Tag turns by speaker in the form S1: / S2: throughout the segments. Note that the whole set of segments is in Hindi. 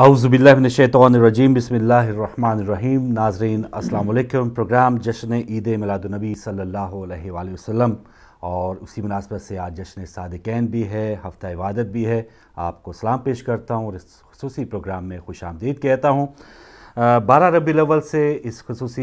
S1: आउज़बिल्लाशैतरजीम बसमीम नाजरीन अल्लाम प्रोग्राम जश्न ईद मिलादुलनबी सल्ला वसम और उसी मुनासबत से आज जश्न सदकैन भी है हफ़्ता इबादत भी है आपको सलाम पेश करता हूँ और इस खसूस प्रोग्राम में खुश आमदीद कहता हूँ बारह रबी अवल से इस खसूस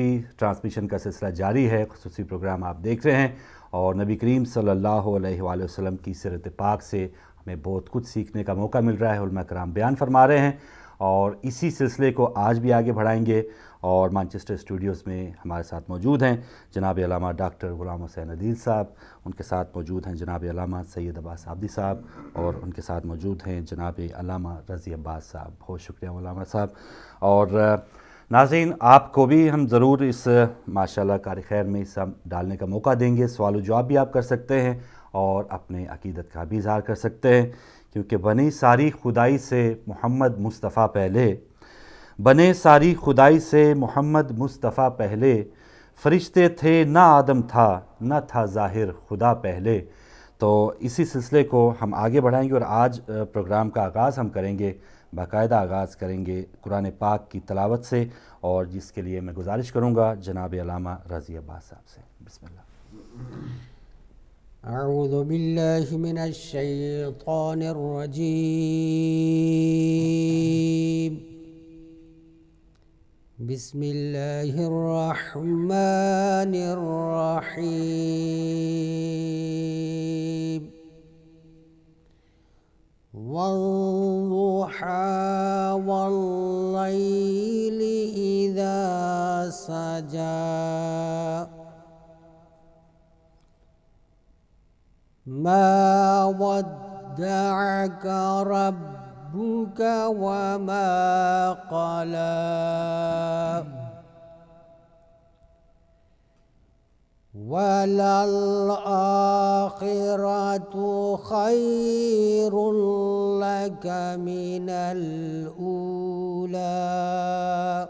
S1: ट्रांसमिशन का सिलसिला जारी है खसूस प्रोग्राम आप देख रहे हैं और नबी करीम सल्ला वसम की सरत पाक से हमें बहुत कुछ सीखने का मौका मिल रहा है कराम बयान फरमा रहे हैं और इसी सिलसिले को आज भी आगे बढ़ाएंगे और मानचेस्टर स्टूडियोज़ में हमारे साथ मौजूद हैं जनाब अलामा डॉक्टर ग़ुलाम हुसैन अदील साहब उनके साथ मौजूद हैं जनाब अलामा सैयद अब्बास आबदी साहब और उनके साथ मौजूद हैं जनाब अलामा रज़ी अब्बास साहब बहुत शुक्रिया मौलाना साहब और नाजीन आपको भी हम ज़रूर इस माशाल्लाह कार खैर में सब डालने का मौका देंगे सवाल जवाब भी आप कर सकते हैं और अपने अकीदत का भी इजहार कर सकते हैं क्योंकि बनी सारी खुदाई से मोहम्मद मुस्तफ़ा पहले बने सारी खुदाई से मोहम्मद मुस्तफ़ा पहले फरिश्ते थे ना आदम था ना था ज़ाहिर खुदा पहले तो इसी सिलसिले को हम आगे बढ़ाएंगे और आज प्रोग्राम का आगाज़ हम करेंगे बाकायदा आगाज़ करेंगे कुरान पाक की तलावत से और जिसके लिए मैं गुजारिश करूँगा जनाब अलामा रज़ी अब्बास साहब से
S2: बिस्मिल्लाह أعوذ بالله من الشيطان الرجيم بسم الله الرحمن الرحيم والضحى والليل إذا سجد ما ودعك ربك وما قلى وللآخرة خير لك من الأولى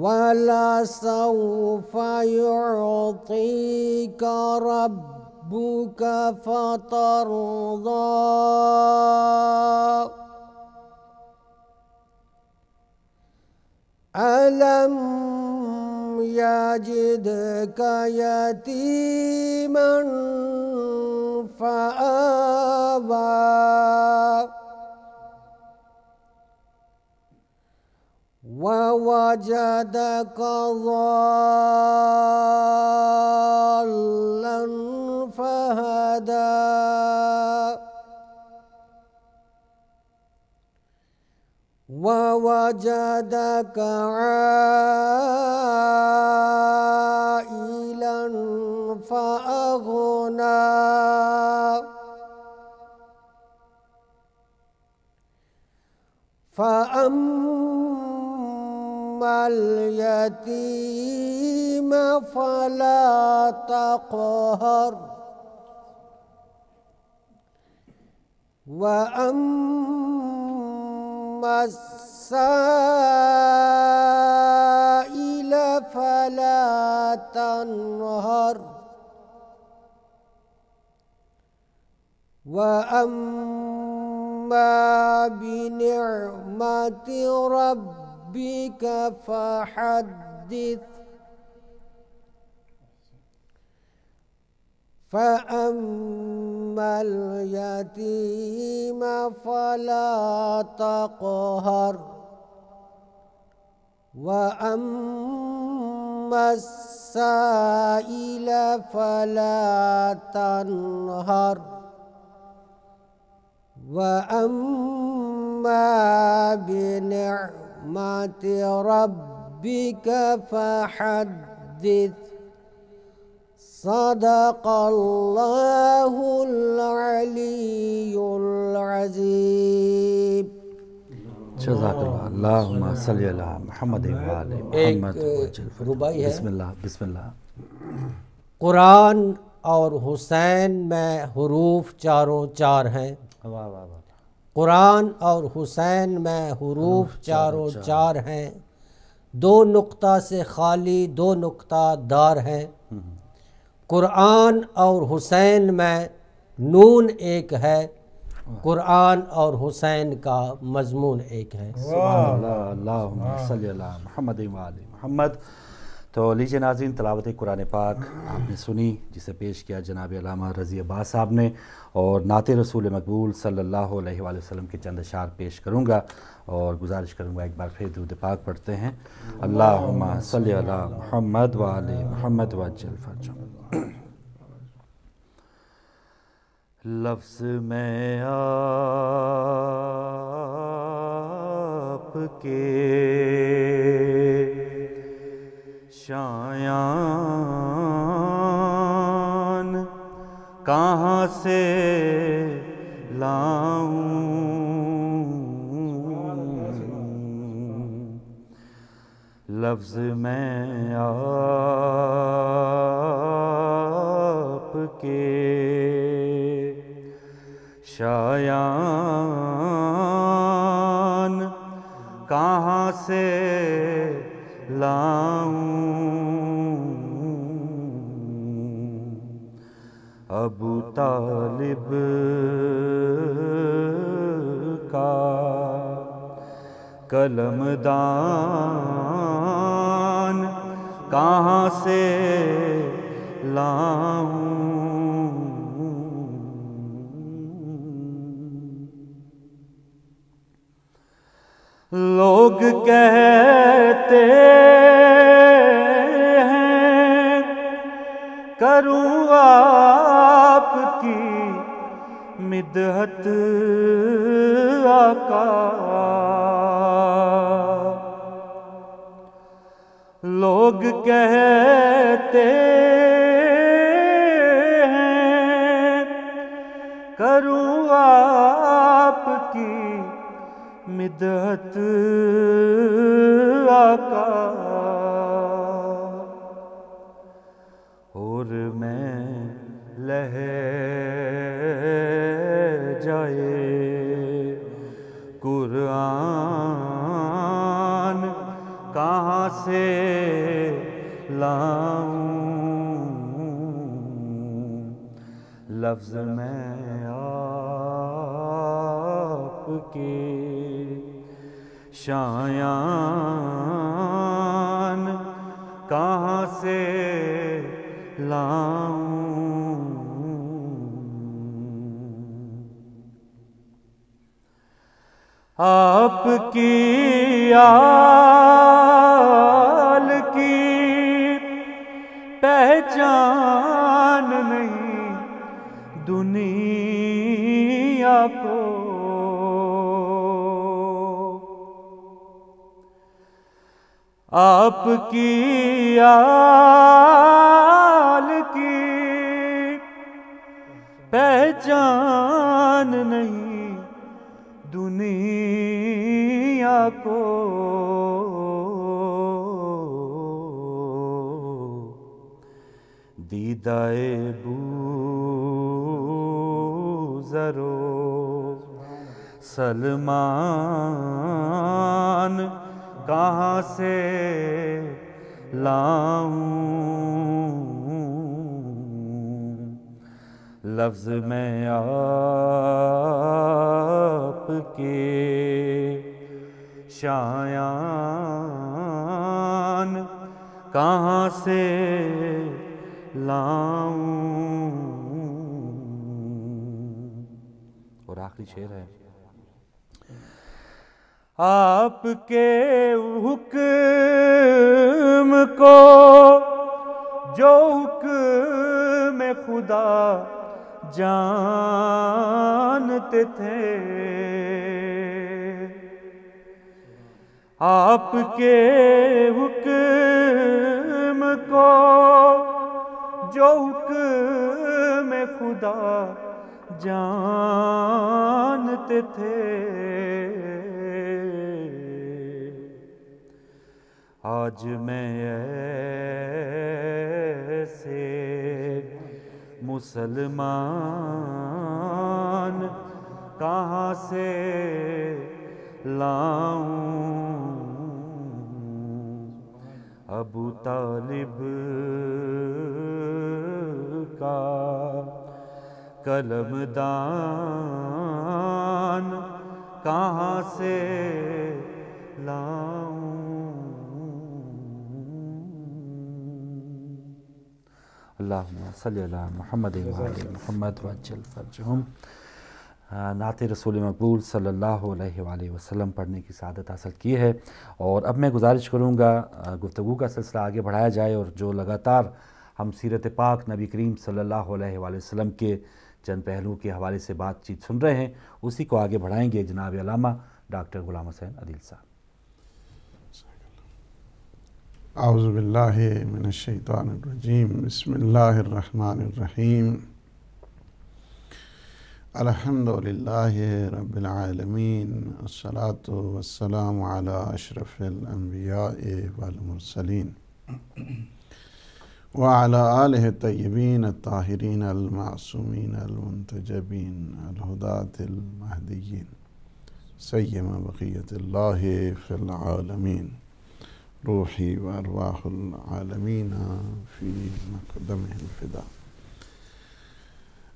S2: ولسوف يعطيك ربك فترضى ألم يجدك يتيما فآبا ووجدك ضالا فهدى ووجدك عائلا فأغنى فأم الْيَتِيمَ فَلَا تَقْهَرْ وَأَمَّا السَّائِلَ فَلَا تَنْهَرْ وَأَمَّا بِنِعْمَةِ رَبِّ ربك فحدث فأما اليتيم فلا تقهر وأما السائل فلا تنهر وأما بنعمة نعمة ربك فحدث صدق الله العلي العظيم
S1: جزاك الله اللهم صل على محمد وعلى محمد रुबाई है बिस्मिल्लाह बिस्मिल्लाह
S2: कुरान और हुसैन में हरूफ चारों चार हैं वाह वाह वाह कुरान और हुसैन में हरूफ चारों चार, चार हैं दो नुक्ता से खाली दो नुक्ता दार हैं हम्म। कुरान और हुसैन में नून एक है कुरान
S1: और हुसैन का मजमून एक है तो लीजिए नाजीन तलावत कुरान पाक आपने सुनी जिसे पेश किया जनाब अलामा रज़ी अब्बास साहब ने और नात रसूल मकबूल सल्लल्लाहु अलैहि वसल्लम के चंद अशार पेश करूँगा और गुजारिश करूँगा एक बार फिर दूध पाक पढ़ते हैं महमद महमद वजल
S3: लफ्ज़ में के शायान कहाँ से लफ्ज मैं आप के शायान कहाँ से लाऊं अबू तालिब का कलमदान कहाँ से लाऊं लोग कहते पहचान नहीं दुनिया को आपकी आल की पहचान नहीं दुनिया को दीदाए बू जरो सलमान कहाँ से लाऊं लफ्ज में आप के शायान कहाँ से और
S1: आखिरी शेर है
S3: आपके हुक्म को जो हुक्म में खुदा जानते थे आपके हुक्म जो हुक्म खुदा जानते थे आज मैं ऐसे मुसलमान कहाँ से लाऊं अबू तालिब का कलम दान कहाँ से
S1: महमद महमद वजल नात रसूल मकबूल सल्ला वसलम पढ़ने की शादत हासिल की है और अब मैं गुजारिश करूँगा गुफ्तु का सिलसिला आगे बढ़ाया जाए और जो लगातार हम सीरत पाक नबी करीम सल्लल्लाहु अलैहि वसल्लम के चंद पहलुओं के हवाले से बातचीत सुन रहे हैं उसी को आगे बढ़ाएंगे जनाब अलामा डॉक्टर गुलाम हसैन अदिल
S4: साहब الحمد لله رب العالمين अलहमदिल्लाह والسلام على अला अशरफ़िलम्बिया والمرسلين. وعلى آله الطيبين الطاهرين المعصومين المنتجبين الهداة المهديين سيما بقية الله في العالمين روحي وأرواح العالمين في مقدمه الفداء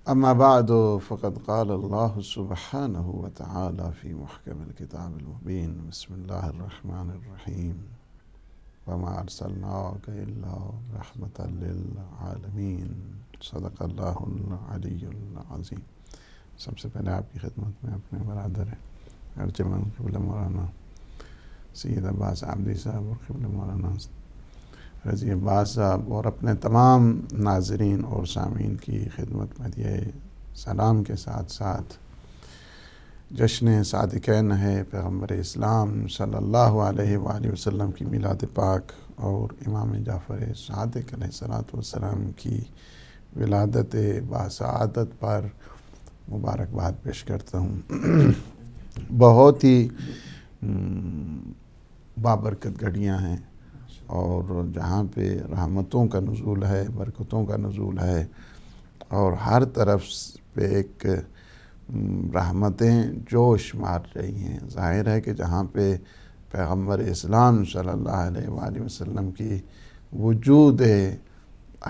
S4: أما بعد فقد قال الله سبحانه وتعالى في محكم الكتاب المبين بسم الله الرحمن الرحيم वमा अरसलनाकमतमीन सबसे पहले आपकी खिदमत में अपने बरदर अर्जमन कबल मौलाना सैद अब्बास आबदी साहब और कबल मौलाना रजी अब्बास साहब और अपने तमाम नाजरीन और सामीन की खिदमत में दिए सलाम के साथ साथ जश्न सादिकैन है पैगम्बर इस्लाम सल्लल्लाहु अलैहि वसल्लम की मिलाद पाक और इमाम जाफ़र सादिक सलाम की विलादत बासदत पर मुबारकबाद पेश करता हूँ बहुत ही बाबरकत घड़ियाँ हैं और जहाँ पे रहमतों का नज़ूल है बरकतों का नज़ुल है और हर तरफ पे एक रहमतें जोश मार रही हैं ज़ाहिर है कि जहाँ पे पैगम्बर इस्लाम सल्लल्लाहु अलैहि वसल्लम की वजूद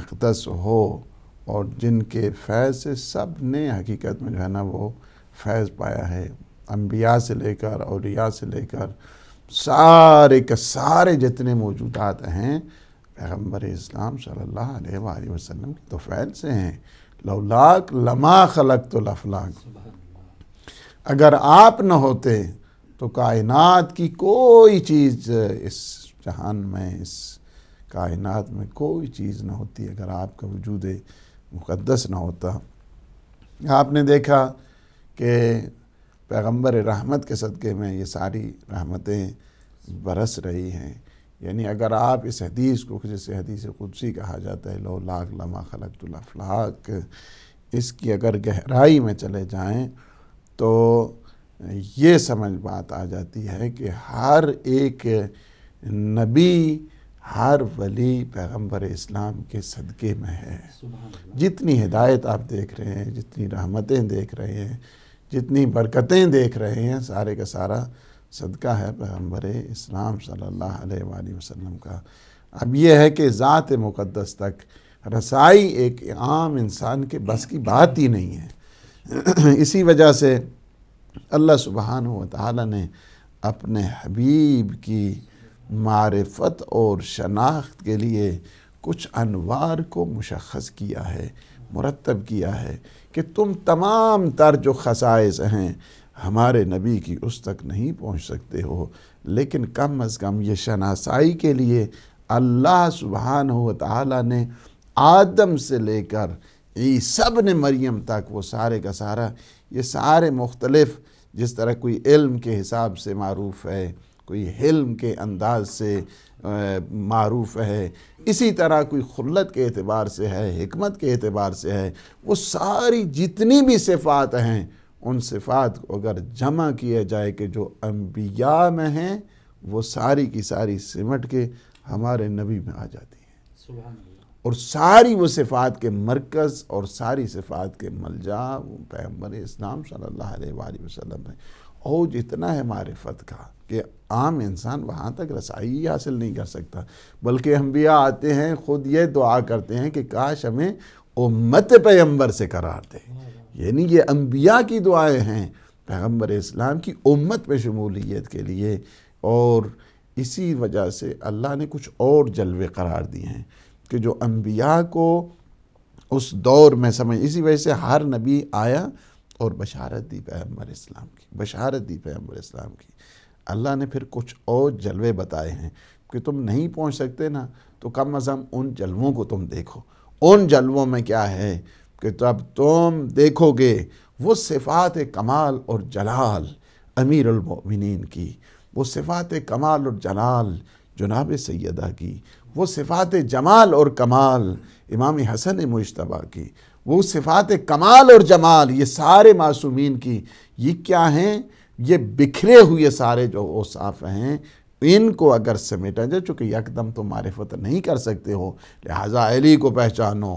S4: अकदस हो और जिनके फैज़ से सब ने हकीकत में जो है ना वो फैज़ पाया है अम्बिया से लेकर औलिया से लेकर सारे के सारे जितने मौजूदात हैं पैगम्बर इस्लाम सल्लल्लाहु अलैहि वसल्लम की तो फैल से हैं लौलाक लमा खलक तो लफलाक अगर आप न होते तो कायनात की कोई चीज़ इस जहान में इस कायनात में कोई चीज़ ना होती अगर आपका वजूद मुक़दस ना होता आपने देखा कि पैगंबर रहमत के सदक़े में ये सारी रहमतें बरस रही हैं यानी अगर आप इस हदीस को जैसे हदीस कुदसी कहा जाता है लो लाख लमा खलकतुल्लाक इसकी अगर गहराई में चले जाएं तो ये समझ बात आ जाती है कि हर एक नबी हर वली पैगंबर इस्लाम के सदक़े में है जितनी हिदायत आप देख रहे हैं जितनी रहमतें देख रहे हैं जितनी बरकतें देख रहे हैं सारे का सारा सदका है पैगम्बर इस्लाम सल्ला वसम का अब यह है कि ज़ात मुक़दस तक रसाई एक आम इंसान के बस की बात ही नहीं है इसी वजह से अल्लाह सुबहान ताली ने अपने हबीब की मारफत और शनाख्त के लिए कुछ अनवार को मुशखस किया है मुरतब किया है कि तुम तमाम तर जो खसाइस हैं हमारे नबी की उस तक नहीं पहुंच सकते हो लेकिन कम अज़ कम ये शनासाई के लिए अल्लाह सुबहान ताली ने आदम से लेकर सब ने मरियम तक वो सारे का सारा ये सारे मुख्तलफ़ जिस तरह कोई इल्म के हिसाब से मरूफ़ है कोई हिल्म के अंदाज से मरूफ़ है इसी तरह कोई खुल्लत के अतबार से है हमत के अतबार से है वो सारी जितनी भी सिफ़ात हैं उन सिफात को अगर जमा किया जाए कि जो अम्बिया में हैं वो सारी की सारी सिमट के हमारे नबी में आ जाती हैं और सारी वो सिफात के मरकज़ और सारी सिफात के मलजा वो पैम्बर इस्लाम सल्ला वसम है और इतना है मारफत का कि आम इंसान वहाँ तक रसाई ही हासिल नहीं कर सकता बल्कि हम भी आते हैं ख़ुद ये दुआ करते हैं कि काश हमें उम्मत पैम्बर से करार दें यानी ये अम्बिया की दुआएँ हैं पैगम्बर इस्लाम की उम्मत में शमूलियत के लिए और इसी वजह से अल्लाह ने कुछ और जलवे करार दिए हैं कि जो अम्बिया को उस दौर में समझ इसी वजह से हर नबी आया और बशारत दी पैगम्बर इस्लाम की बशारत दी पैगम्बर इस्लाम की अल्लाह ने फिर कुछ और जलवे बताए हैं कि तुम नहीं पहुँच सकते ना तो कम अज़ कम उन जलवों को तुम देखो उन जलवों में क्या है कि तब तुम देखोगे वो सिफात कमाल और जलाल अमीर अमीरमिन की वो सिफात कमाल और जलाल जनाब सैदा की वो सिफात जमाल और कमाल इमाम हसन मुशतबा की वो सिफात कमाल और जमाल ये सारे मासूमीन की ये क्या हैं ये बिखरे हुए सारे जो औसाफ हैं इनको अगर समेटा जाए चूँकि यकदम तो मारफत नहीं कर सकते हो लिहाजा अली को पहचानो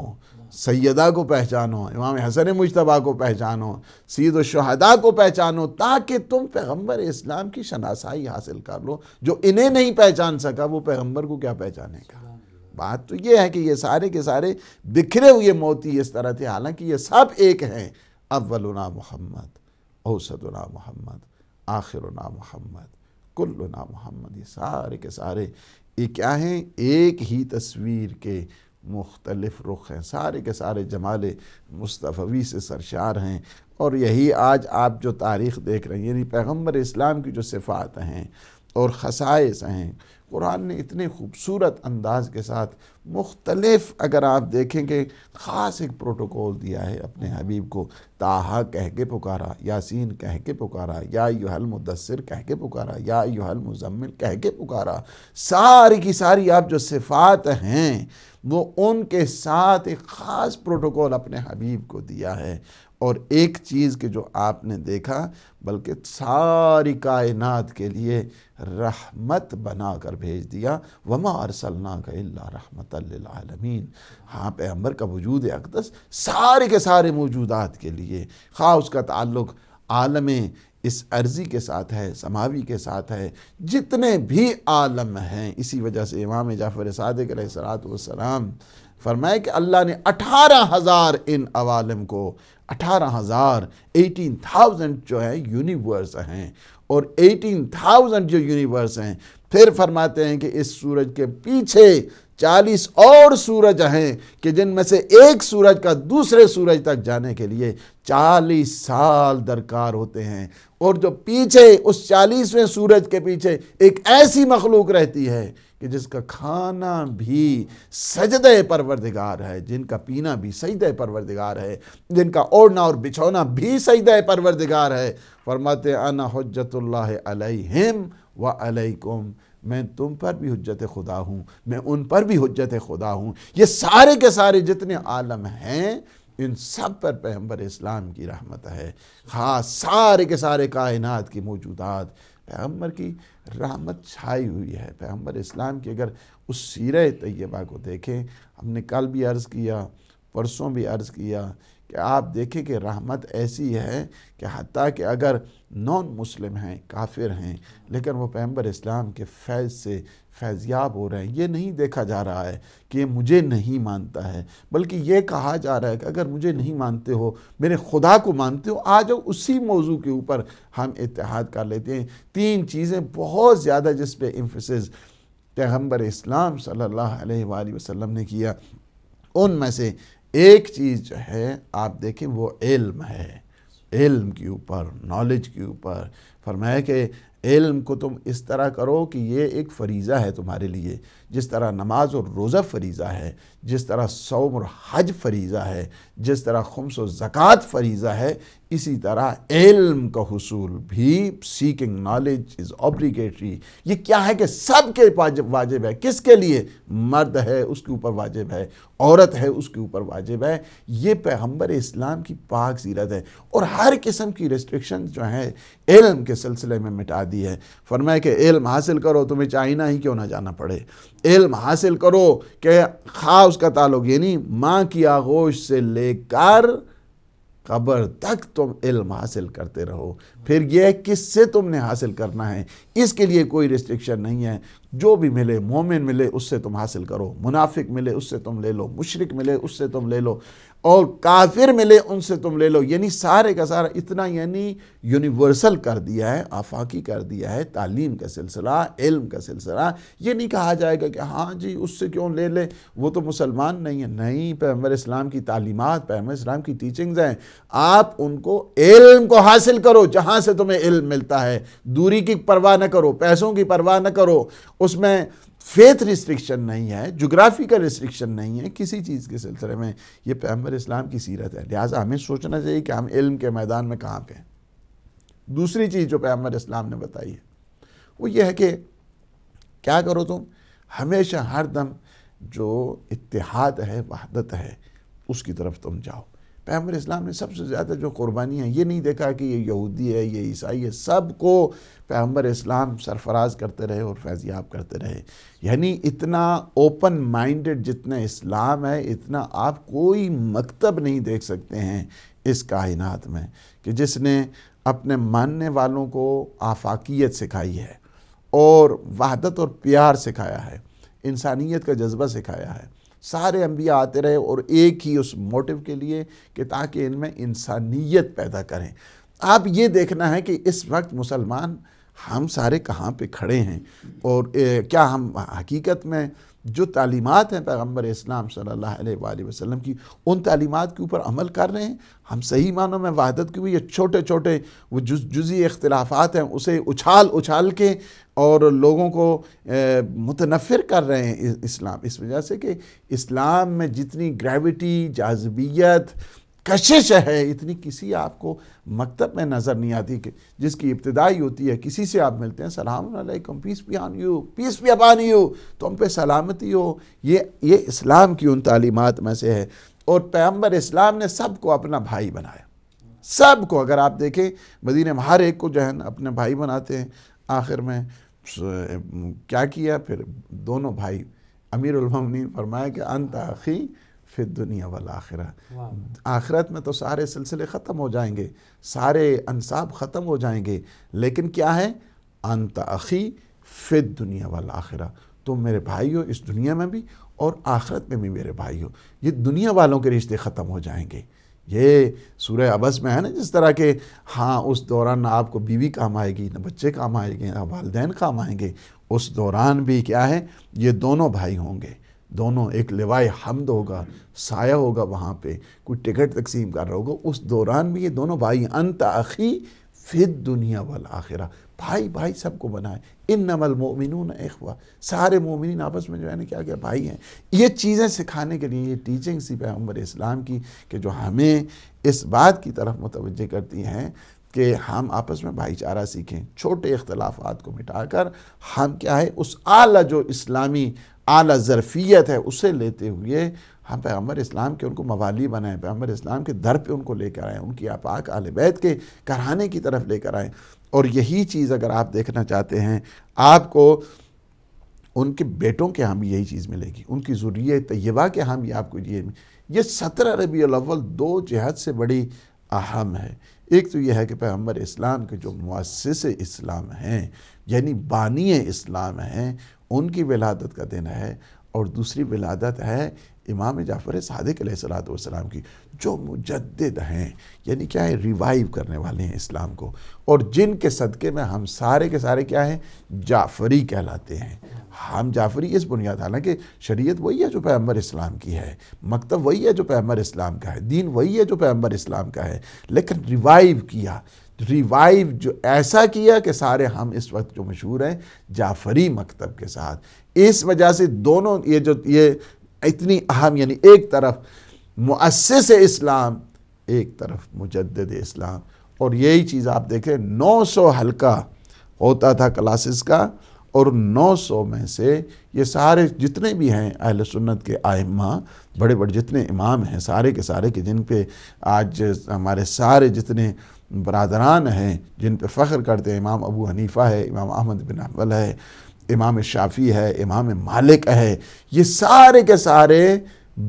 S4: सैदा को पहचानो इमाम हसन मुशतबा को पहचानो सीद शहदा को पहचानो ताकि तुम पैगम्बर इस्लाम की शनासाई हासिल कर लो जो इन्हें नहीं पहचान सका वो पैगम्बर को क्या पहचानेगा बात तो ये है कि ये सारे के सारे बिखरे हुए मोती इस तरह थे हालांकि ये सब एक हैं अव्वलना मोहम्मद औसदना मोहम्मद आखिरना मोहम्मद कुल्लना मोहम्मद ये सारे के सारे ये क्या हैं एक ही तस्वीर के मुख्तलफ रुख हैं सारे के सारे जमाल मुस्तफ़वी से सरशार हैं और यही आज आप जो तारीख़ देख रहे हैं यानी पैगम्बर इस्लाम की जो सिफ़ात हैं और खसाइस हैं कुरान ने इतने खूबसूरत अंदाज के साथ मुख्तलफ अगर आप देखेंगे ख़ास एक प्रोटोकॉल दिया है अपने हबीब को ताहा कह के पुकारा यासीन कह के पुकारा या युहल मुदसर कह के पुकारा या युहल मुजम्मिल कह के पुकारा सारी की सारी आप जो सिफ़ात हैं वो उनके साथ एक ख़ास प्रोटोकॉल अपने हबीब को दिया है और एक चीज़ के जो आपने देखा बल्कि सारी कायनात के लिए रहमत बना कर भेज दिया वमा अरसलना का रहमत आलमीन हाँ पैम्बर का वजूद अकदस सारे के सारे मौजूदात के लिए खा उसका ताल्लुक़ आलम इस अर्जी के साथ है समावी के साथ है जितने भी आलम हैं इसी वजह से इमाम जाफ़र सदक सलाम फरमाए कि अल्लाह ने अठारह हज़ार इन अवालम को अठारह हज़ार एटीन थाउजेंड जो है यूनिवर्स हैं और एटीन थाउजेंड जो यूनिवर्स हैं फिर फरमाते हैं कि इस सूरज के पीछे चालीस और सूरज हैं कि जिनमें से एक सूरज का दूसरे सूरज तक जाने के लिए चालीस साल दरकार होते हैं और जो पीछे उस चालीसवें सूरज के पीछे एक ऐसी मखलूक रहती है कि जिसका खाना भी सजद परवरदिगार है जिनका पीना भी सजद परवरदिगार है जिनका ओढ़ना और बिछोना भी सजद परवरदिगार है फरमाते अना हजतुल्ला अलहिम व अलैकुम मैं तुम पर भी हजत खुदा हूँ मैं उन पर भी हजत खुदा हूँ ये सारे के सारे जितने आलम हैं इन सब पर पैम्बर इस्लाम की रहमत है ख़ास सारे के सारे कायनात की मौजूदात पैम्बर की रहमत छाई हुई है पैम्बर इस्लाम की अगर उस सीर तयबा को देखें हमने कल भी अर्ज़ किया परसों भी अर्ज़ किया कि आप देखें कि रहमत ऐसी है कि हती कि अगर नॉन मुस्लिम हैं काफिर हैं लेकिन वो पैम्बर इस्लाम के फैज़ से फैज़याब हो रहे हैं ये नहीं देखा जा रहा है कि मुझे नहीं मानता है बल्कि ये कहा जा रहा है कि अगर मुझे नहीं मानते हो मेरे खुदा को मानते हो आ जाओ उसी मौजू के ऊपर हम इतिहाद कर लेते हैं तीन चीज़ें बहुत ज़्यादा जिस पर इम्फोसिस पैगम्बर इस्लाम सल्ला वसम ने किया उनमें से एक चीज़ जो है आप देखें वो इल्म है इल्म के ऊपर नॉलेज के ऊपर फरमाया कि इल्म को तुम इस तरह करो कि ये एक फरीज़ा है तुम्हारे लिए जिस तरह नमाज और रोज़ा फरीज़ा है जिस तरह सोम और हज फरीज़ा है जिस तरह ख़ुमस और ज़क़़त फरीज़ा है इसी तरह इल्म का हसूल भी सीकिंग नॉलेज इज़ ऑब्लिगेटरी ये क्या है कि सब के वाजिब वाजिब है किसके लिए मर्द है उसके ऊपर वाजिब है औरत है उसके ऊपर वाजिब है ये पैगम्बर इस्लाम की पाक सीरत है और हर किस्म की रेस्ट्रिक्शन जो है इल्म के सिलसिले में मिटा दी है फरमाया कि इल्म हासिल करो तुम्हें चाइना ही क्यों ना जाना पड़े इल्म हासिल करो कि ख़ास का ताल्लुक यानी माँ की आगोश से लेकर कब्र तक तुम इल्म हासिल करते रहो फिर यह किससे तुमने हासिल करना है इसके लिए कोई रिस्ट्रिक्शन नहीं है जो भी मिले मोमिन मिले उससे तुम हासिल करो मुनाफिक मिले उससे तुम ले लो मुशरक मिले उससे तुम ले लो और काफिर मिले उनसे तुम ले लो यानी सारे का सारा इतना यानी यूनिवर्सल कर दिया है आफाकी कर दिया है तालीम का सिलसिला इल्म का सिलसिला ये नहीं कहा जाएगा कि हाँ जी उससे क्यों ले ले वो तो मुसलमान नहीं है नहीं पैमर इस्लाम की तालीमत पैमर इस्लाम की टीचिंग्स हैं आप उनको इल्म को हासिल करो जहाँ से तुम्हें इल्म मिलता है दूरी की परवाह न करो पैसों की परवाह न करो उसमें फेथ रिस्ट्रिक्शन नहीं है जोग्राफी का रिस्ट्रिक्शन नहीं है किसी चीज़ के सिलसिले में ये पैम्बर इस्लाम की सीरत है लिहाजा हमें सोचना चाहिए कि हम इल्म के मैदान में कहाँ पे हैं दूसरी चीज़ जो पैम्बर इस्लाम ने बताई है वो ये है कि क्या करो तुम हमेशा हर दम जो इतिहाद है वहादत है उसकी तरफ तुम जाओ पैमर इस्लाम ने सबसे ज़्यादा जो है ये नहीं देखा कि ये यहूदी है ये ईसाई है सब को पैम्बर इस्लाम सरफराज करते रहे और फैजियाब करते रहे यानी इतना ओपन माइंडेड जितना इस्लाम है इतना आप कोई मकतब नहीं देख सकते हैं इस कायनात में कि जिसने अपने मानने वालों को आफाकियत सिखाई है और वहादत और प्यार सिखाया है इंसानियत का जज्बा सिखाया है सारे अम्बिया आते रहे और एक ही उस मोटिव के लिए कि ताकि इनमें इंसानियत पैदा करें आप ये देखना है कि इस वक्त मुसलमान हम सारे कहाँ पे खड़े हैं और ए, क्या हम हकीकत में जो तालीमत हैं पैगम्बर इस्लाम सल्ला वसम की उन तालीमत के ऊपर अमल कर रहे हैं हम सही मानों में वहादत की हुई ये छोटे छोटे वो जुज़ी अख्तिलाफ़ात हैं उसे उछाल उछाल के और लोगों को मुतनफ़िर कर रहे हैं इस्लाम इस वजह से कि इस्लाम में जितनी ग्रेविटी जाजबियत कशिश है इतनी किसी आपको मकतब में नज़र नहीं आती कि जिसकी इब्तदाई होती है किसी से आप मिलते हैं सलाम पीस भी आन यू पीस भी अबान यू तुम पे सलामती हो ये ये इस्लाम की उन तालीमत में से है और पैम्बर इस्लाम ने सबको अपना भाई बनाया सबको अगर आप देखें मदीन में हर एक को जो है ना अपने भाई बनाते हैं आखिर में क्या किया फिर दोनों भाई अमीर उलमनी फरमाया कि अंत आखी फिर दुनिया वाला आखिर आखिरत में तो सारे सिलसिले ख़त्म हो जाएंगे सारे अनसाब ख़त्म हो जाएंगे लेकिन क्या है अंत आखी फिर दुनिया वाला आखिर तुम तो मेरे भाई हो इस दुनिया में भी और आखिरत में भी मेरे भाई हो ये दुनिया वालों के रिश्ते ख़त्म हो जाएंगे ये सूर्य अबस में है ना जिस तरह के हाँ उस दौरान ना आपको बीवी काम आएगी ना बच्चे काम आएंगे ना वालदेन काम आएंगे उस दौरान भी क्या है ये दोनों भाई होंगे दोनों एक लिवाए हमद होगा साया होगा वहाँ पे कोई टिकट तकसीम कर रहा होगा उस दौरान भी ये दोनों भाई अंत आखी फिर दुनिया वाल आखिरा भाई भाई सबको बनाए इन नमल मोमिन एखवा सारे मोमिन आपस में जो है ना क्या क्या भाई हैं ये चीज़ें सिखाने के लिए ये टीचिंग सी पैम्बर इस्लाम की कि जो हमें इस बात की तरफ मुतवज़ करती हैं कि हम आपस में भाईचारा सीखें छोटे इख्तलाफात को मिटाकर हम क्या है उस आला जो इस्लामी आला ज़रफ़ियत है उसे लेते हुए हम पैगम्बर इस्लाम के उनको मवाली बनाएं पैगम्बर इस्लाम के दर पे उनको लेकर आएँ उनकी आपाक आल बैत के कराने की तरफ लेकर आएँ और यही चीज़ अगर आप देखना चाहते हैं आपको उनके बेटों के यहाँ भी यही चीज़ मिलेगी उनकी ज़रूरी तयबा के यहाँ भी आपको ये ये सत्रह रबी अव्वल दो जहद से बड़ी अहम है एक तो यह है कि पैगम्बर इस्लाम के जो मुसस इस्लाम हैं यानी बानिय इस्लाम हैं उनकी विलादत का दिन है और दूसरी विलादत है इमाम जाफ़र सदक सलाम की जो मुजद हैं यानी क्या है रिवाइव करने वाले हैं इस्लाम को और जिनके सदक़े में हम सारे के सारे क्या हैं जाफ़री कहलाते हैं हम जाफ़री इस बुनियाद हालांकि शरीयत वही है जो पैम्बर इस्लाम की है मकतब वही है जो पैम्बर इस्लाम का है दीन वही है जो पैम्बर इस्लाम का है लेकिन रिवाइव किया रिवाइव जो ऐसा किया कि सारे हम इस वक्त जो मशहूर हैं जाफ़री मकतब के साथ इस वजह से दोनों ये जो ये इतनी अहम यानी एक तरफ मुसिस इस्लाम एक तरफ मुजद इस्लाम और यही चीज़ आप देखें 900 हल्का होता था क्लासेस का और 900 में से ये सारे जितने भी हैं अहल सुन्नत के आयमा बड़े बड़े जितने इमाम हैं सारे के सारे के जिन पे आज हमारे सारे जितने बरदरान हैं जिन पे फ़ख्र करते हैं इमाम अबू हनीफ़ा है इमाम अहमद बिन अवल है इमाम शाफ़ी है इमाम मालिक है ये सारे के सारे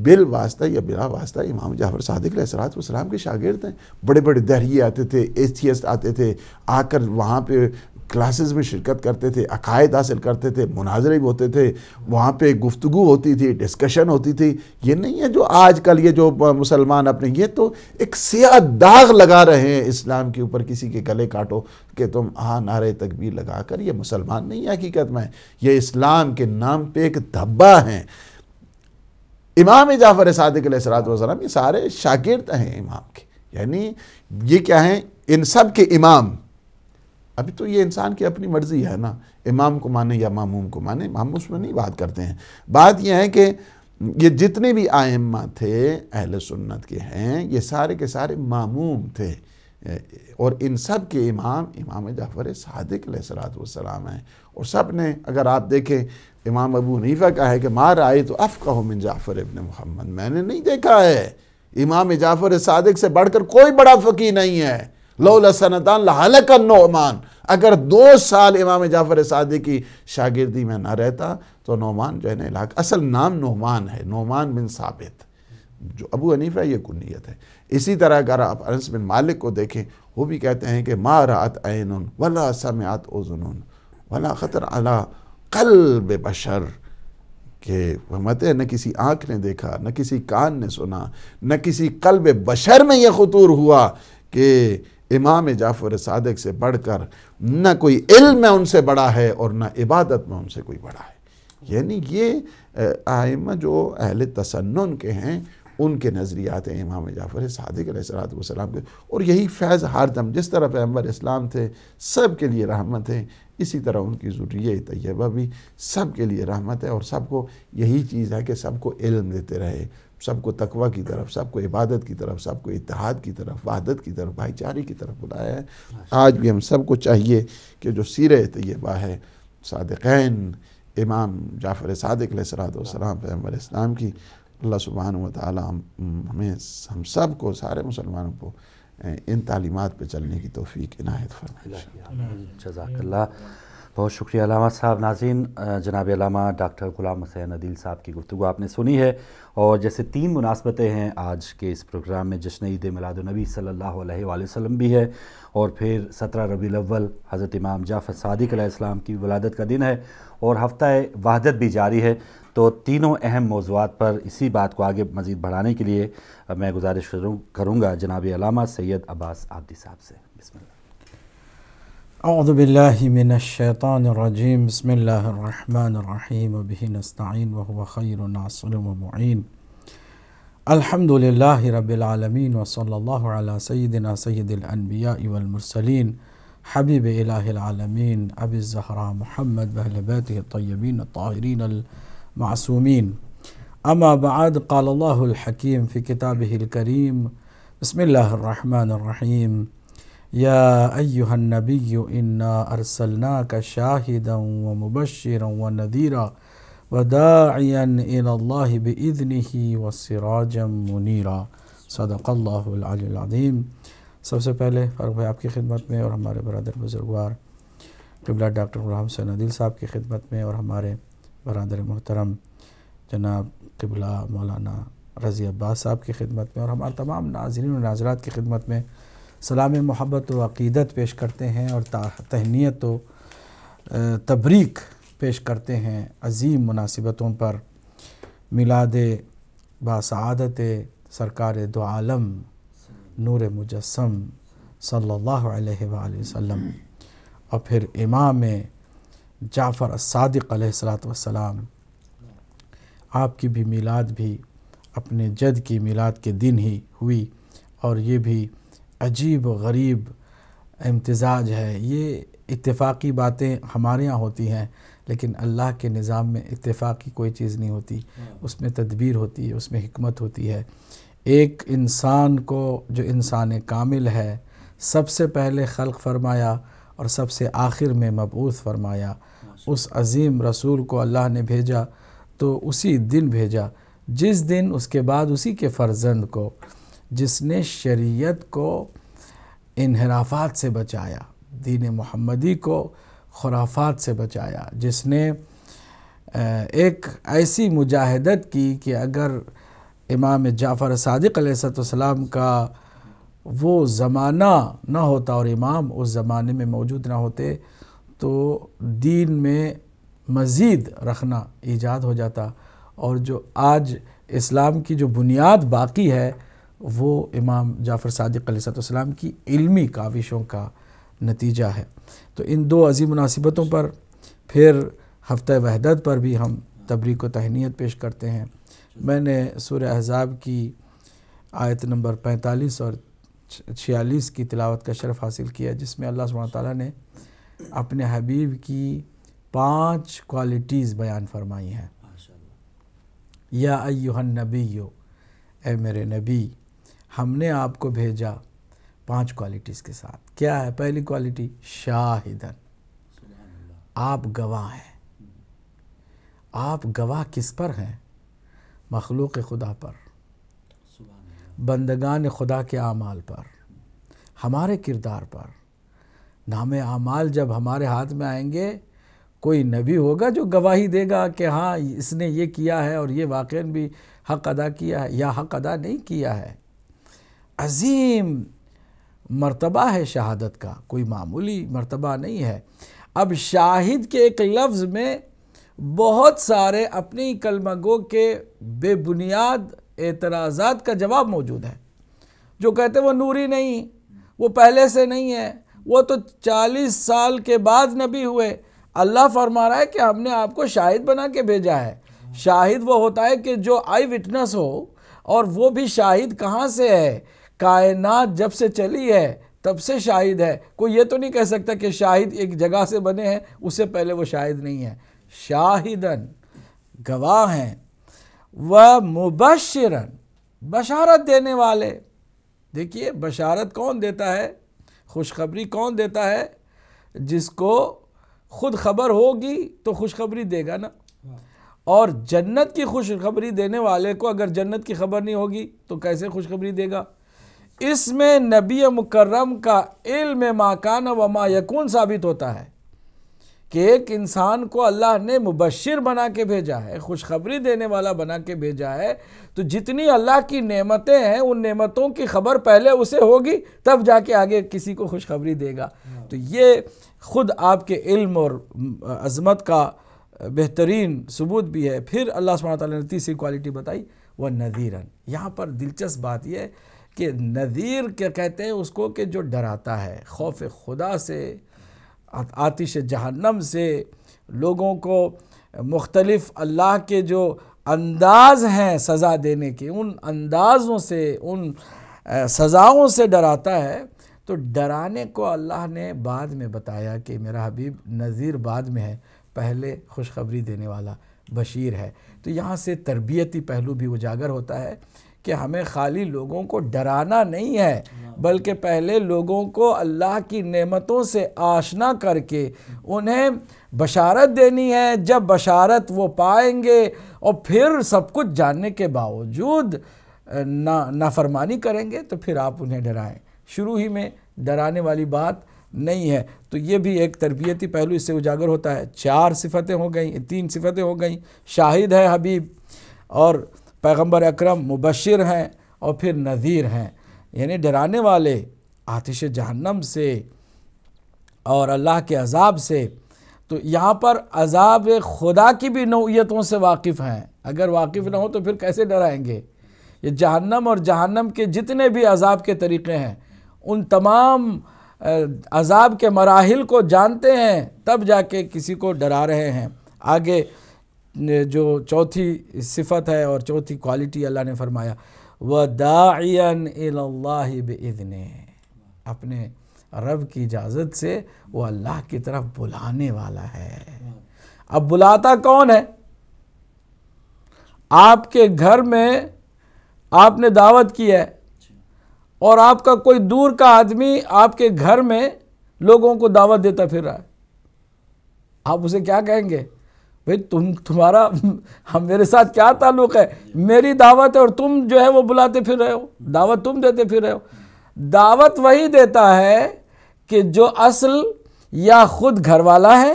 S4: बिल वास्ता या बिला वास्ता इमाम जाफर सदक सलाम के शागिर्द हैं बड़े बड़े दहरिए आते थे एथियस्ट आते थे आकर वहाँ पे क्लासेस में शिरकत करते थे अकायद हासिल करते थे मुनाजरे भी होते थे वहाँ पे गुफ्तु होती थी डिस्कशन होती थी ये नहीं है जो आज कल ये जो मुसलमान अपने ये तो एक सिया दाग लगा रहे हैं इस्लाम के ऊपर किसी के गले काटो कि तुम आ हाँ, नारे तकबीर लगा कर ये मुसलमान नहीं है हकीकत में ये इस्लाम के नाम पर एक धब्बा हैं इमाम जाफ़र सदक सलाम ये सारे शागिर्द हैं इमाम के यानी ये क्या हैं इन सब के इमाम अभी तो ये इंसान की अपनी मर्ज़ी है ना इमाम को माने या मामूम को माने हम उसमें नहीं बात करते हैं बात यह है कि ये जितने भी आयमा थे अहल सुन्नत के हैं ये सारे के सारे मामूम थे और इन सब के इमाम इमाम जाफ़र सादिक सलाम हैं और सब ने अगर आप देखें इमाम अबू हनीफ़ा का है कि मार आए तो अफ़ कहो मिन जाफ़र इबन मोहम्मद मैंने नहीं देखा है इमाम जाफ़र सदक से बढ़कर कोई बड़ा फ़कीर नहीं है लौलसनतान लहलक नोमान अगर दो साल इमाम जाफ़र सादी की शागिर्दी में ना रहता तो नोमान जो है ना इलाक असल नाम नोमान है नोमान बिन साबित जो अबू हनीफा ये कुनीत है इसी तरह अगर आप अनस बिन मालिक को देखें वो भी कहते हैं कि मा रात आन वला समयात ओजन वला ख़तर अला कल बशर के फरमाते न किसी आँख ने देखा न किसी कान ने सुना न किसी कल्ब बशर में यह खतूर हुआ कि इमाम जाफ़र सादक से बढ़कर न कोई इल्म में उनसे बड़ा है और न इबादत में उनसे कोई बड़ा है यानी ये आयम जो अहल तसन्न के हैं उनके नज़रियात हैं इमाम जाफ़र सदक सलाम के और यही फैज़ दम जिस तरह पैम्बर इस्लाम थे सब के लिए रहमत है इसी तरह उनकी ज़रूरी तयबा भी सब के लिए रहमत है और सबको यही चीज़ है कि सबको इल्म देते रहे सबको तकवा की तरफ सबको इबादत की तरफ सबको इतिहाद की तरफ वहादत की तरफ भाईचारे की तरफ बुलाया है अच्छा। आज भी हम सबको चाहिए कि जो सिर तयबा है सदक़ैन इमाम जाफ़र सदक सलाम पैम्बर इस्लाम की अल्लाह सुबहान वाली हमें हम सब को सारे मुसलमानों को इन तालीमत पर चलने की तोफ़ी इनायत फरमा
S1: बहुत शुक्रिया लामा साहब नाजीन जनाब लामा डॉक्टर गुलाम हुसैन अदील साहब की गुफ्तु आपने सुनी है और जैसे तीन मुनासबतें हैं आज के इस प्रोग्राम में जश्न ईद मिलादुलनबी सल्लल्लाहु अलैहि वसल्लम भी है और फिर सत्रह रबी अव्वल हज़रत इमाम जाफ़र सादिक अलैहिस्सलाम की वलादत का दिन है और हफ्ता वहादत भी जारी है तो तीनों अहम मौजूद पर इसी बात को आगे मज़ीद बढ़ाने के लिए मैं गुजारिश करूँगा जनाब अलामा सैयद अब्बास आबदी साहब से बिस्मिल्लाह
S5: أعوذ بالله من الشيطان الرجيم بسم الله الرحمن الرحيم وبه نستعين وهو خير ناصر ومعين الحمد لله رب العالمين وصلى الله على سيدنا سيد الأنبياء والمرسلين حبيب إله العالمين أبي الزهراء محمد بأهل بيته الطيبين الطاهرين المعصومين أما بعد قال الله الحكيم في كتابه الكريم بسم الله الرحمن الرحيم या नबी इन्ना अरसलना का शाहिद व मुबशर व नदीरा व दायन इलाही वसराजम मुनीरा सदक़ल्लाम सबसे पहले फ़र्क भाई आपकी खिदमत में और हमारे बरदर बुज़ुर्गवार कबला डॉक्टर गुलाम हुसैन अदील साहब की खिदमत में और हमारे बरदर मोहतरम जनाब कबला मौलाना रज़ी अब्बास साहब की खिदमत में और हमारे तमाम नाजरन नाजरात की खिदमत में सलाम मोहब्बत व अक़ीदत पेश करते हैं और तहनीत व तबरीक पेश करते हैं अज़ीम मुनासिबतों पर मिलाद बासदत सरकार दो आलम नूर मुजस्म सल्लल्लाहु अलैहि वसल्लम और फिर इमाम जाफ़र सलात वसलाम आपकी भी मिलाद भी अपने जद की मिलाद के दिन ही हुई और ये भी अजीब गरीब इम्तजाज है ये इत्तेफाक़ी बातें हमारे यहाँ होती हैं लेकिन अल्लाह के निज़ाम में इत्तेफाक़ी कोई चीज़ नहीं होती हाँ। उसमें तदबीर होती है उसमें हमत होती है एक इंसान को जो इंसान कामिल है सबसे पहले खल्क फरमाया और सबसे आखिर में मबूस फरमाया उस अज़ीम रसूल को अल्लाह ने भेजा तो उसी दिन भेजा जिस दिन उसके बाद उसी के फ़र्जंद को जिसने शरीयत को इनहराफात से बचाया दीन मोहम्मदी को खुराफात से बचाया जिसने एक ऐसी मुजाहदत की कि अगर इमाम जाफ़र सदक सलाम का वो ज़माना ना होता और इमाम उस ज़माने में मौजूद ना होते तो दीन में मज़ीद रखना ईजाद हो जाता और जो आज इस्लाम की जो बुनियाद बाकी है वो इमाम जाफ़र सदक सलाम की इलमी काविशों का नतीजा है तो इन दो अजीम मुनासिबतों पर फिर हफ्ते वहदत पर भी हम तबरीक व तहनीत पेश करते हैं मैंने सुर अहजाब की आयत नंबर 45 और 46 की तिलावत का शरफ़ हासिल किया जिसमें अल्लाह सुबह ने अपने हबीब की पांच क्वालिटीज़ बयान फरमाई हैं या अयुहन नबी यो ए मेरे नबी हमने आपको भेजा पांच क्वालिटीज़ के साथ क्या है पहली क्वालिटी शाहिदन आप गवाह हैं आप गवाह किस पर हैं मखलूक खुदा पर बंदगान खुदा के आमाल पर हमारे किरदार पर नाम आमाल जब हमारे हाथ में आएंगे कोई नबी होगा जो गवाही देगा कि हाँ इसने ये किया है और ये वाक़ भी हक़ अदा किया है या हक़ अदा नहीं किया है अजीम मर्तबा है शहादत का कोई मामूली मर्तबा नहीं है अब शाहिद के एक लफ्ज़ में बहुत सारे अपनी कलमगो के बेबुनियाद एतराज़ात का जवाब मौजूद है जो कहते हैं वो नूरी नहीं वो पहले से नहीं है वो तो 40 साल के बाद नबी हुए अल्लाह फरमा रहा है कि हमने आपको शाहिद बना के भेजा है शाहिद वो होता है कि जो आई विटनेस हो और वो भी शाहिद कहाँ से है कायनात जब से चली है तब से शाहिद है कोई ये तो नहीं कह सकता कि शाहिद एक जगह से बने हैं उससे पहले वो शाहिद नहीं है शाहिदन गवाह हैं वह मुबशरन बशारत देने वाले देखिए बशारत कौन देता है खुशखबरी कौन देता है जिसको खुद खबर होगी तो खुशखबरी देगा ना और जन्नत की खुशखबरी देने वाले को अगर जन्नत की खबर नहीं होगी तो कैसे खुशखबरी देगा इसमें नबी मुकर्रम का इल्म माकान व मा यकून साबित होता है कि एक इंसान को अल्लाह ने मुबशर बना के भेजा है खुशखबरी देने वाला बना के भेजा है तो जितनी अल्लाह की नेमतें हैं उन नेमतों की खबर पहले उसे होगी तब जाके आगे किसी को खुशखबरी देगा हाँ। तो ये ख़ुद आपके इल्म और अजमत का बेहतरीन सबूत भी है फिर अल्लाह सुबह ने तीसरी क्वालिटी बताई वह नदीरन यहाँ पर दिलचस्प बात यह है कि नज़ीर क्या कहते हैं उसको कि जो डराता है खौफ खुदा से आतिश जहन्नम से लोगों को मुख्तलफ़ अल्लाह के जो अंदाज हैं सज़ा देने के उन अंदाज़ों से उन सज़ाओं से डराता है तो डराने को अल्लाह ने बाद में बताया कि मेरा हबीब नज़ीर बाद में है पहले खुशखबरी देने वाला बशीर है तो यहाँ से तरबियती पहलू भी उजागर होता है कि हमें खाली लोगों को डराना नहीं है बल्कि पहले लोगों को अल्लाह की नेमतों से आशना करके उन्हें बशारत देनी है जब बशारत वो पाएंगे और फिर सब कुछ जानने के बावजूद ना नाफरमानी करेंगे तो फिर आप उन्हें डराएं शुरू ही में डराने वाली बात नहीं है तो ये भी एक तरबियती पहलू इससे उजागर होता है चार सिफतें हो गई तीन सिफतें हो गई शाहिद है हबीब और पैगंबर अकरम मुबशर हैं और फिर नज़ीर हैं यानी डराने वाले आतिश जहन्नम से और अल्लाह के अजाब से तो यहाँ पर अजाब खुदा की भी नौीयतों से वाकिफ़ हैं अगर वाकिफ़ ना हो तो फिर कैसे डराएंगे ये जहन्नम और जहन्नम के जितने भी अजाब के तरीक़े हैं उन तमाम अजाब के मराहल को जानते हैं तब जाके किसी को डरा रहे हैं आगे जो चौथी सिफत है और चौथी क्वालिटी अल्लाह ने फरमाया व दायन बदन अपने रब की इजाज़त से वो अल्लाह की तरफ बुलाने वाला है अब बुलाता कौन है आपके घर में आपने दावत की है और आपका कोई दूर का आदमी आपके घर में लोगों को दावत देता फिर रहा है आप उसे क्या कहेंगे भाई तुम तुम्हारा हम मेरे साथ क्या ताल्लुक है मेरी दावत है और तुम जो है वो बुलाते फिर रहे हो दावत तुम देते फिर रहे हो दावत वही देता है कि जो असल या खुद घर वाला है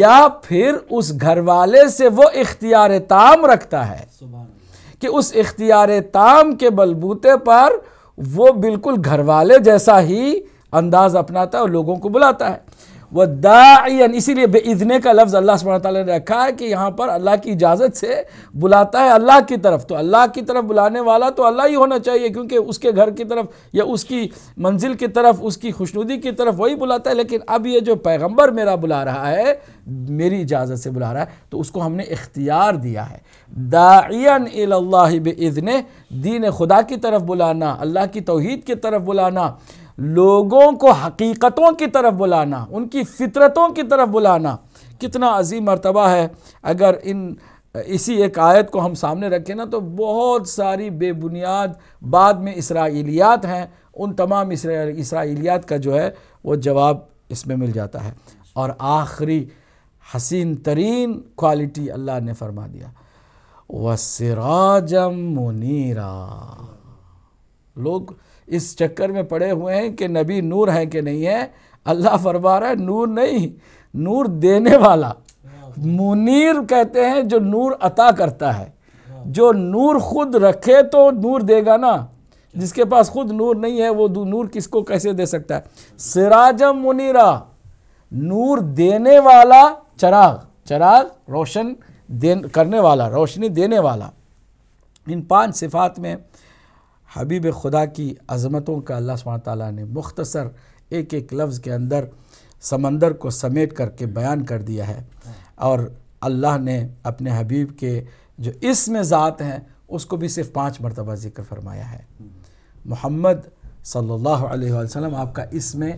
S5: या फिर उस घर वाले से वो इख्तियार ताम रखता है कि उस इख्तियार ताम के बलबूते पर वो बिल्कुल घर वाले जैसा ही अंदाज अपनाता है और लोगों को बुलाता है वह दा इसीलिए बेइजने का लफ्ज़ अल्लाह सब ने रखा है कि यहाँ पर अल्लाह की इजाज़त से बुलाता है अल्लाह की तरफ तो अल्लाह की तरफ बुलाने वाला तो अल्लाह ही होना चाहिए क्योंकि उसके घर की तरफ या उसकी मंजिल की तरफ उसकी खुशनुदी की तरफ वही बुलाता है लेकिन अब ये जो पैगम्बर मेरा बुला रहा है मेरी इजाज़त से बुला रहा है तो उसको हमने इख्तियार दिया है दायन अल्लाह बेइजने दीन खुदा की तरफ बुलाना अल्लाह की तोहद की तरफ बुलाना लोगों को हकीकतों की तरफ बुलाना उनकी फितरतों की तरफ बुलाना कितना अजीम मरतबा है अगर इन इसी एक आयत को हम सामने रखें ना तो बहुत सारी बेबुनियाद बाद में इसराइलियात हैं उन तमाम इसराइलियात का जो है वो जवाब इसमें मिल जाता है और आखिरी हसीन तरीन क्वालिटी अल्लाह ने फरमा दिया वसराजम मुनीरा लोग इस चक्कर में पड़े हुए हैं कि नबी नूर हैं कि नहीं है अल्लाह फरमा रहा है नूर नहीं नूर देने वाला मुनीर कहते हैं जो नूर अता करता है जो नूर खुद रखे तो नूर देगा ना जिसके पास खुद नूर नहीं है वो नूर किसको कैसे दे सकता है सिराजम मुनीरा नूर देने वाला चराग चराग रोशन दे करने वाला रोशनी देने वाला इन पांच सिफात में हबीब खुदा की अज़मतों का अल्लाह सुबह ताली ने मुख्तसर एक एक लफ्ज़ के अंदर समंदर को समेट करके बयान कर दिया है और अल्लाह ने अपने हबीब के जो इसम ज़ात हैं उसको भी सिर्फ पाँच मरतबा ज़िक्र फरमाया है मोहम्मद सल्ला वसम आपका इसमें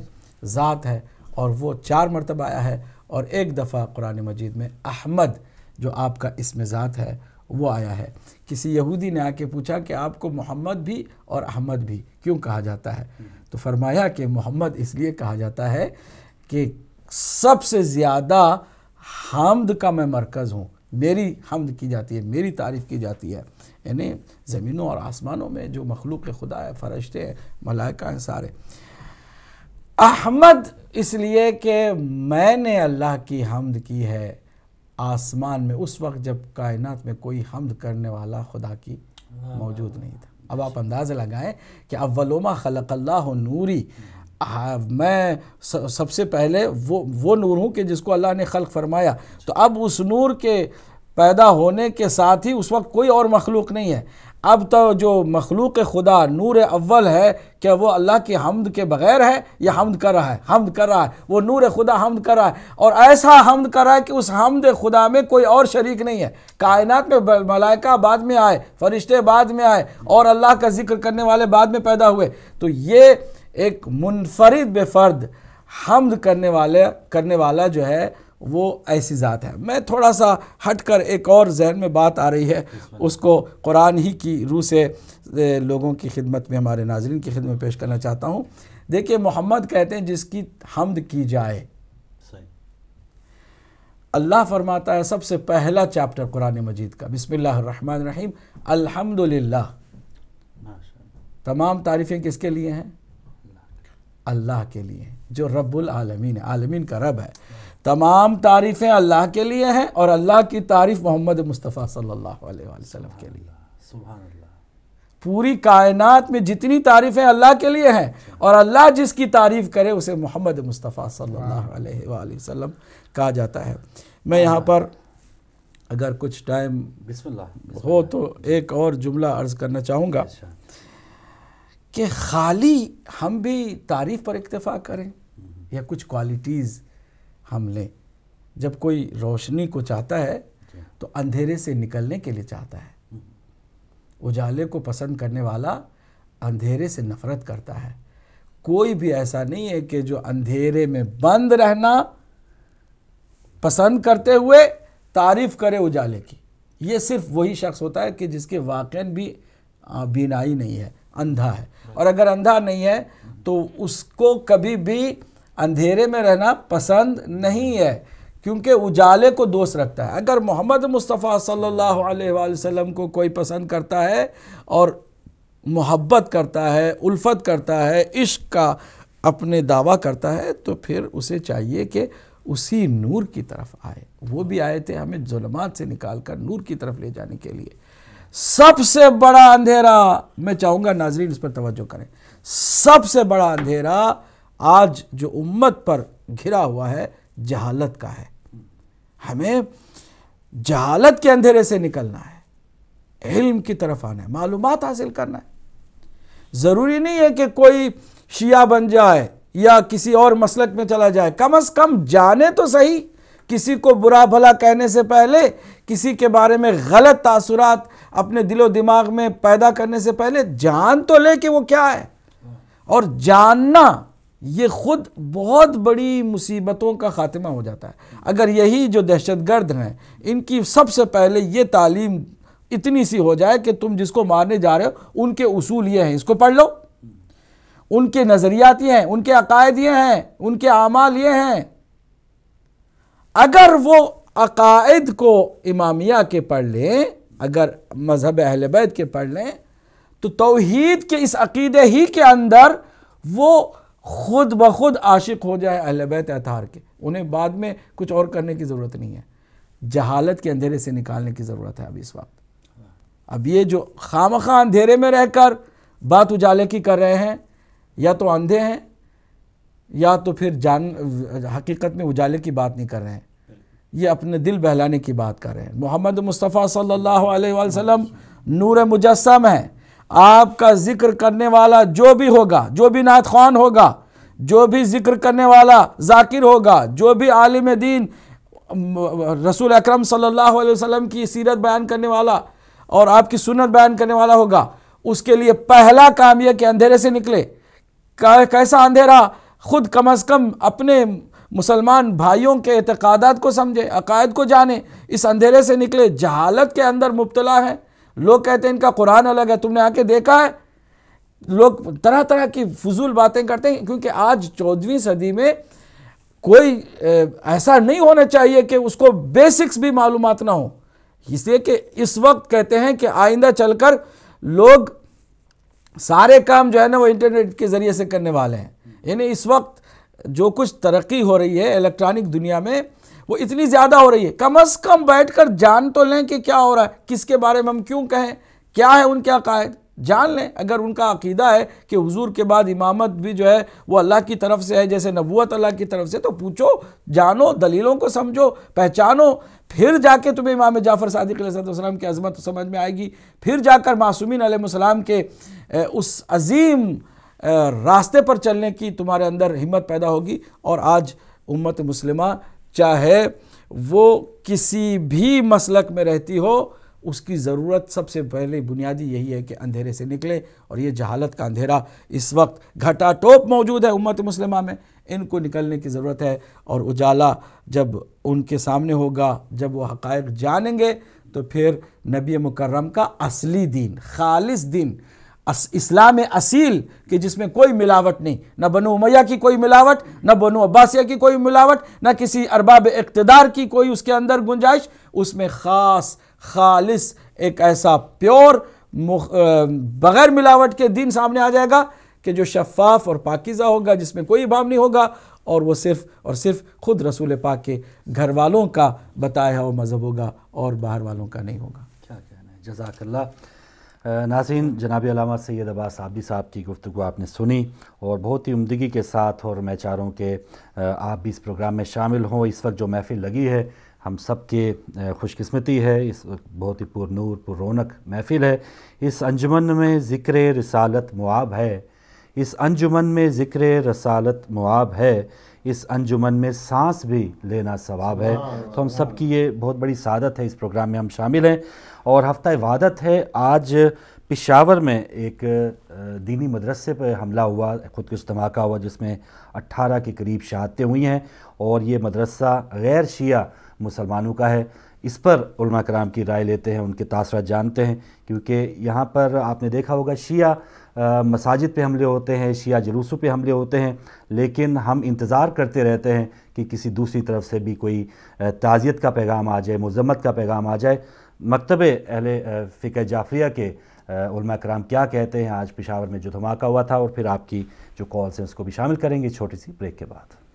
S5: ज़ात है और वो चार मरतबा आया है और एक दफ़ा कुरान मजीद में अहमद जो आपका इसमें ज़ात है वो आया है किसी यहूदी ने आके पूछा कि आपको मोहम्मद भी और अहमद भी क्यों कहा जाता है तो फरमाया कि मोहम्मद इसलिए कहा जाता है कि सबसे ज़्यादा हमद का मैं मरकज़ हूँ मेरी हमद की जाती है मेरी तारीफ़ की जाती है यानी ज़मीनों और आसमानों में जो मखलूक खुदा है फरिश्ते हैं मलाइका हैं सारे अहमद इसलिए कि मैंने अल्लाह की हमद की है आसमान में उस वक्त जब कायनात में कोई हमद करने वाला खुदा की मौजूद नहीं था अब आप अंदाज़ लगाएं कि अव्वलोमा खलकल्ला नूरी आ, मैं सबसे पहले वो वो नूर हूँ कि जिसको अल्लाह ने खल फरमाया तो अब उस नूर के पैदा होने के साथ ही उस वक्त कोई और मखलूक नहीं है अब तो जो मखलूक खुदा नूर अव्वल है क्या वो अल्लाह की हमद के बग़ैर है या हमद कर रहा है हमद कर रहा है वो नूर खुदा हमद कर रहा है और ऐसा हमद कर रहा है कि उस हमद खुदा में कोई और शरीक नहीं है कायनात में मलाइका बाद में आए फरिश्ते बाद में आए और अल्लाह का जिक्र करने वाले बाद में पैदा हुए तो ये एक मुनफरद बेफर्द हमद करने वाले करने वाला जो है वो ऐसी ज़ात है मैं थोड़ा सा हट कर एक और जहन में बात आ रही है उसको कुरान ही की रूह से लोगों की खिदमत में हमारे नाजरन की खिदमत पेश करना चाहता हूँ देखिए मोहम्मद कहते हैं जिसकी हमद की जाए अल्लाह फरमाता है सबसे पहला चैप्टर कुरान मजीद का बिसमीम अल्हम्दुलिल्लाह तमाम तारीफ़ें किसके लिए हैं अल्लाह के लिए जो रब्बुल आलमीन है आलमीन का रब है तमाम तारीफ़ें अल्लाह के लिए हैं और अल्लाह की तारीफ़ मोहम्मद मुस्तफ़ा सल्लल्लाहु अलैहि वसल्लम के लिए सुबह पूरी कायनात में जितनी तारीफ़ें अल्लाह के लिए हैं और अल्लाह जिसकी तारीफ़ करे उसे मोहम्मद मुस्तफ़ा सल्लल्लाहु अलैहि वसल्लम कहा जाता है मैं यहाँ पर अगर कुछ टाइम हो तो एक और जुमला अर्ज़ करना चाहूँगा अच्छा। कि खाली हम भी तारीफ़ पर इतफ़ा करें या कुछ क्वालिटीज़ हम लें जब कोई रोशनी को चाहता है तो अंधेरे से निकलने के लिए चाहता है हम्म। उजाले को पसंद करने वाला अंधेरे से नफरत करता है कोई भी ऐसा नहीं है कि जो अंधेरे में बंद रहना पसंद करते हुए तारीफ करे उजाले की ये सिर्फ वही शख्स होता है कि जिसके वाक़ भी बीनाई नहीं है अंधा है हम्म। और अगर अंधा नहीं है तो उसको कभी भी अंधेरे में रहना पसंद नहीं है क्योंकि उजाले को दोष रखता है अगर मोहम्मद मुस्तफ़ा सल्लल्लाहु अलैहि वसल्लम को कोई पसंद करता है और मोहब्बत करता है उल्फत करता है इश्क का अपने दावा करता है तो फिर उसे चाहिए कि उसी नूर की तरफ आए वो भी आए थे हमें जुलमात से निकाल कर नूर की तरफ ले जाने के लिए सबसे बड़ा अंधेरा मैं चाहूँगा नाजरीन इस पर तवज्जो करें सबसे बड़ा अंधेरा आज जो उम्मत पर घिरा हुआ है जहालत का है हमें जहालत के अंधेरे से निकलना है इल्म की तरफ आना है मालूम हासिल करना है ज़रूरी नहीं है कि कोई शिया बन जाए या किसी और मसलक में चला जाए कम अज़ कम जाने तो सही किसी को बुरा भला कहने से पहले किसी के बारे में गलत तासुरात अपने दिलो दिमाग में पैदा करने से पहले जान तो ले कि वो क्या है और जानना ये ख़ुद बहुत बड़ी मुसीबतों का ख़ात्मा हो जाता है अगर यही जो दहशत गर्द हैं इनकी सबसे पहले ये तालीम इतनी सी हो जाए कि तुम जिसको मारने जा रहे हो उनके उसूल ये हैं इसको पढ़ लो उनके नज़रियात ये हैं उनके अकायद ये हैं उनके अमाल ये हैं अगर वो अकायद को इमामिया के पढ़ लें अगर मज़हब अहल बैत के पढ़ लें तो तोहहीद के इस अकीदे ही के अंदर वो खुद ब खुद आशिक हो जाए अहल बैत अतार के उन्हें बाद में कुछ और करने की ज़रूरत नहीं है जहालत के अंधेरे से निकालने की ज़रूरत है अब इस वक्त अब ये जो खाम खा अंधेरे में रहकर बात उजाले की कर रहे हैं या तो अंधे हैं या तो फिर जान हकीकत में उजाले की बात नहीं कर रहे हैं ये अपने दिल बहलाने की बात कर रहे हैं मोहम्मद मुस्तफ़ा सल्लल्लाहु अलैहि वसल्लम नूर मुजस्म है आपका जिक्र करने वाला जो भी होगा जो भी नात खान होगा जो भी जिक्र करने वाला जाकिर होगा जो भी आलिम दीन रसूल अकरम सल्लल्लाहु अलैहि वसल्लम की सीरत बयान करने वाला और आपकी सुनत बयान करने वाला होगा उसके लिए पहला काम यह कि अंधेरे से निकले कैसा अंधेरा खुद कम अज़ कम अपने मुसलमान भाइयों के अतकदात को समझे अकायद को जाने इस अंधेरे से निकले जहालत के अंदर मुबतला हैं लोग कहते हैं इनका कुरान अलग है तुमने आके देखा है लोग तरह तरह की फजूल बातें करते हैं क्योंकि आज चौदहवीं सदी में कोई ऐसा नहीं होना चाहिए कि उसको बेसिक्स भी मालूम ना हो इसलिए कि इस वक्त कहते हैं कि आइंदा चलकर लोग सारे काम जो है ना वो इंटरनेट के ज़रिए से करने वाले हैं यानी इस वक्त जो कुछ तरक्की हो रही है इलेक्ट्रॉनिक दुनिया में वो इतनी ज़्यादा हो रही है कम अज़ कम बैठ कर जान तो लें कि क्या हो रहा है किसके बारे में हम क्यों कहें क्या है उनके अकायद जान लें अगर उनका अकीदा है कि हुजूर के बाद इमामत भी जो है वो अल्लाह की तरफ से है जैसे नबूत अल्लाह की तरफ से तो पूछो जानो दलीलों को समझो पहचानो फिर जाके तुम्हें इमाम जाफ़र सदक वसलम की अजमत समझ में आएगी फिर जाकर मासूमिन आलम के उस अजीम रास्ते पर चलने की तुम्हारे अंदर हिम्मत पैदा होगी और आज उम्मत मुसलिमा चाहे वो किसी भी मसलक में रहती हो उसकी ज़रूरत सबसे पहले बुनियादी यही है कि अंधेरे से निकले और ये जहालत का अंधेरा इस वक्त घटा टोप मौजूद है उम्मत मुसलमा में इनको निकलने की ज़रूरत है और उजाला जब उनके सामने होगा जब वो हक़ जानेंगे तो फिर नबी मुकर्रम का असली दिन खालिस दिन इस्लाम असील कि जिसमें कोई मिलावट नहीं न बनो उमैया की कोई मिलावट न बनो अब्बासिया की कोई मिलावट न किसी अरबाब इकतदार की कोई उसके अंदर गुंजाइश उसमें ख़ास खालिस एक ऐसा प्योर बग़ैर मिलावट के दिन सामने आ जाएगा कि जो शफाफ और पाकिज़ा होगा जिसमें कोई भाव नहीं होगा और वो सिर्फ़ और सिर्फ खुद रसूल पाक के घर वालों का बताया हुआ मज़हब होगा और बाहर वालों का नहीं होगा क्या
S1: कहना है जजाकल्ला नाजीन जनाब अलामा सैद अब्बास आबदी साहब की गुफ्तु आपने सुनी और बहुत ही उमदगी के साथ और मैं चाह रहा हूँ कि आप भी इस प्रोग्राम में शामिल हों इस वक्त जो महफ़िल लगी है हम सब के खुशकस्मती है इस बहुत ही पुरनूर पुर रौनक महफ़िल है इस अंजुमन में ज़िक्र रसालत मुआब है इस अंजुमन में ज़िक्र रसालत मुआब है इस अंजुमन में सांस भी लेना सवाब है तो हम सब की ये बहुत बड़ी सादत है इस प्रोग्राम में हम शामिल हैं और हफ्ता वादत है आज पिशावर में एक दीनी मदरसे पर हमला हुआ खुदकुश धमाका हुआ जिसमें 18 के करीब शहादतें हुई हैं और ये मदरसा गैर शिया मुसलमानों का है इस पर कराम की राय लेते हैं उनके तासरा जानते हैं क्योंकि यहाँ पर आपने देखा होगा शिया मसाजिद पे हमले होते हैं शिया जुलूसों पे हमले होते हैं लेकिन हम इंतज़ार करते रहते हैं कि किसी दूसरी तरफ से भी कोई ताज़ियत का पैगाम आ जाए मजम्मत का पैगाम आ जाए मकतब अहल फ़िक जाफरिया के कराम क्या कहते हैं आज पिशावर में जो धमाका हुआ था और फिर आपकी जो कॉल्स हैं उसको भी शामिल करेंगे छोटी सी ब्रेक के बाद